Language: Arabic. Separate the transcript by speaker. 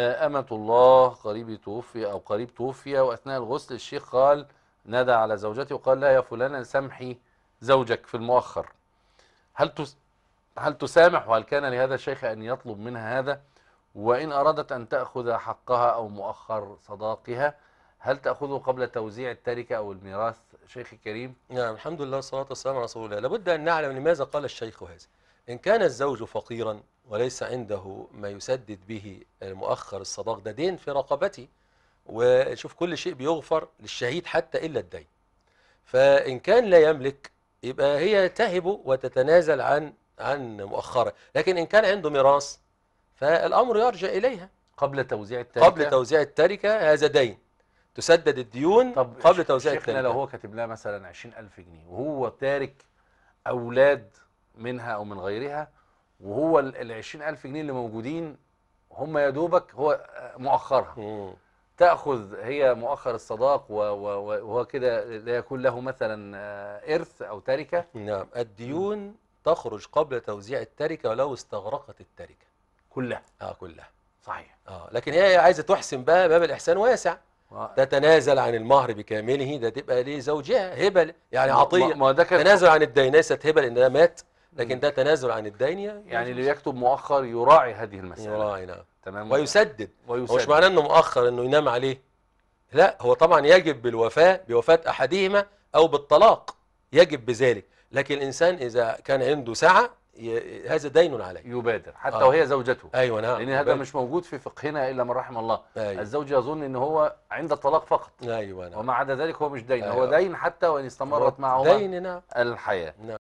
Speaker 1: أمة الله قريب توفي أو قريب توفي وأثناء الغسل الشيخ قال نادى على زوجته وقال لا يا فلانة سامحي زوجك في المؤخر هل هل تسامح وهل كان لهذا الشيخ أن يطلب منها هذا وإن أرادت أن تأخذ حقها أو مؤخر صداقها هل تأخذه قبل توزيع التركة أو الميراث شيخ الكريم؟ نعم الحمد لله والصلاة والسلام على رسول الله لابد أن نعلم لماذا قال الشيخ هذا
Speaker 2: إن كان الزوج فقيرا وليس عنده ما يسدد به المؤخر الصداق ده دين في رقبته وشوف كل شيء بيغفر للشهيد حتى إلا الدين فإن كان لا يملك يبقى هي تهب وتتنازل عن عن مؤخره لكن إن كان عنده ميراث فالأمر يرجع إليها قبل
Speaker 1: توزيع التركة قبل توزيع التركة هذا دين تسدد الديون طب قبل توزيع التركة لو هو كاتب لها مثلا 20000 جنيه وهو تارك أولاد منها او من غيرها وهو ال 20000 جنيه اللي موجودين هم يا دوبك هو آه، مؤخرها تاخذ هي مؤخر الصداق وهو كده لا يكون له مثلا آه، ارث او تركه نعم الديون تخرج قبل توزيع التركه ولو استغرقت التركه كلها اه كلها صحيح اه
Speaker 2: لكن هي عايزه تحسن بقى باب الاحسان واسع تتنازل عن المهر بكامله ده تبقى لزوجها هبل يعني عطيه ما ده تنازل عن الديناسه هبل ان ده مات لكن ده تنازل عن الدين يعني اللي يكتب مؤخر يراعي هذه المسألة يراعي نعم تمام ويسدد ويسدد مش معناه انه مؤخر انه ينام عليه لا هو طبعا يجب بالوفاة بوفاة احدهما او بالطلاق يجب بذلك لكن الانسان اذا كان عنده سعه
Speaker 1: ي... هذا دين عليه يبادر حتى آه. وهي زوجته
Speaker 2: ايوه نعم لان هذا مش
Speaker 1: موجود في فقهنا الا من رحم الله أيوة. الزوج يظن ان هو عند الطلاق فقط ايوه نعم وما عدا ذلك هو مش دين أيوة. هو دين حتى وان استمرت معه دين نعم الحياه نعم.